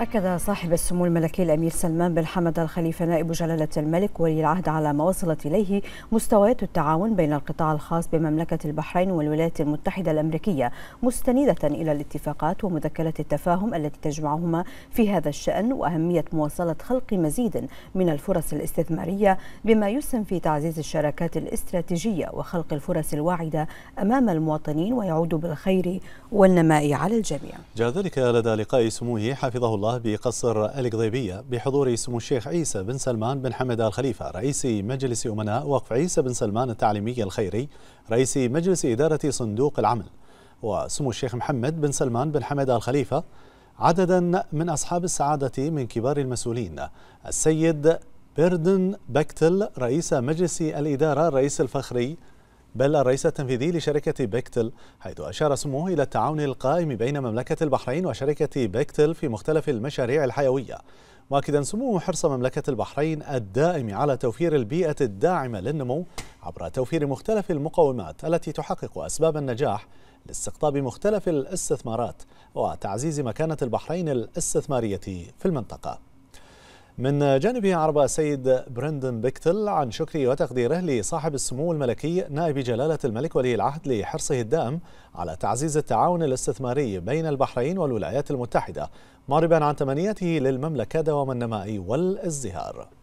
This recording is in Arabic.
أكد صاحب السمو الملكي الأمير سلمان بن حمد الخليفة نائب جلالة الملك ولي العهد على ما وصلت إليه مستويات التعاون بين القطاع الخاص بمملكة البحرين والولايات المتحدة الأمريكية مستندة إلى الاتفاقات ومذكرة التفاهم التي تجمعهما في هذا الشأن وأهمية مواصلة خلق مزيد من الفرص الاستثمارية بما يسهم في تعزيز الشراكات الاستراتيجية وخلق الفرص الواعدة أمام المواطنين ويعود بالخير والنماء على الجميع جاء ذلك لدى لقاء سموه حفظه الله الله بقصر القضيبية بحضور سمو الشيخ عيسى بن سلمان بن حمد الخليفة رئيس مجلس أمناء وقف عيسى بن سلمان التعليمي الخيري رئيس مجلس إدارة صندوق العمل وسمو الشيخ محمد بن سلمان بن حمد الخليفة عددا من أصحاب السعادة من كبار المسؤولين السيد بيردن بكتل رئيس مجلس الإدارة الرئيس الفخري بل الرئيس التنفيذي لشركة بيكتل حيث أشار سموه إلى التعاون القائم بين مملكة البحرين وشركة بيكتل في مختلف المشاريع الحيوية مؤكدا سموه حرص مملكة البحرين الدائم على توفير البيئة الداعمة للنمو عبر توفير مختلف المقومات التي تحقق أسباب النجاح لاستقطاب مختلف الاستثمارات وتعزيز مكانة البحرين الاستثمارية في المنطقة من جانبه عرب السيد برندن بيكتل عن شكره وتقديره لصاحب السمو الملكي نائب جلالة الملك ولي العهد لحرصه الدائم على تعزيز التعاون الاستثماري بين البحرين والولايات المتحدة معربا عن تمنياته للمملكة دوام النماء والازدهار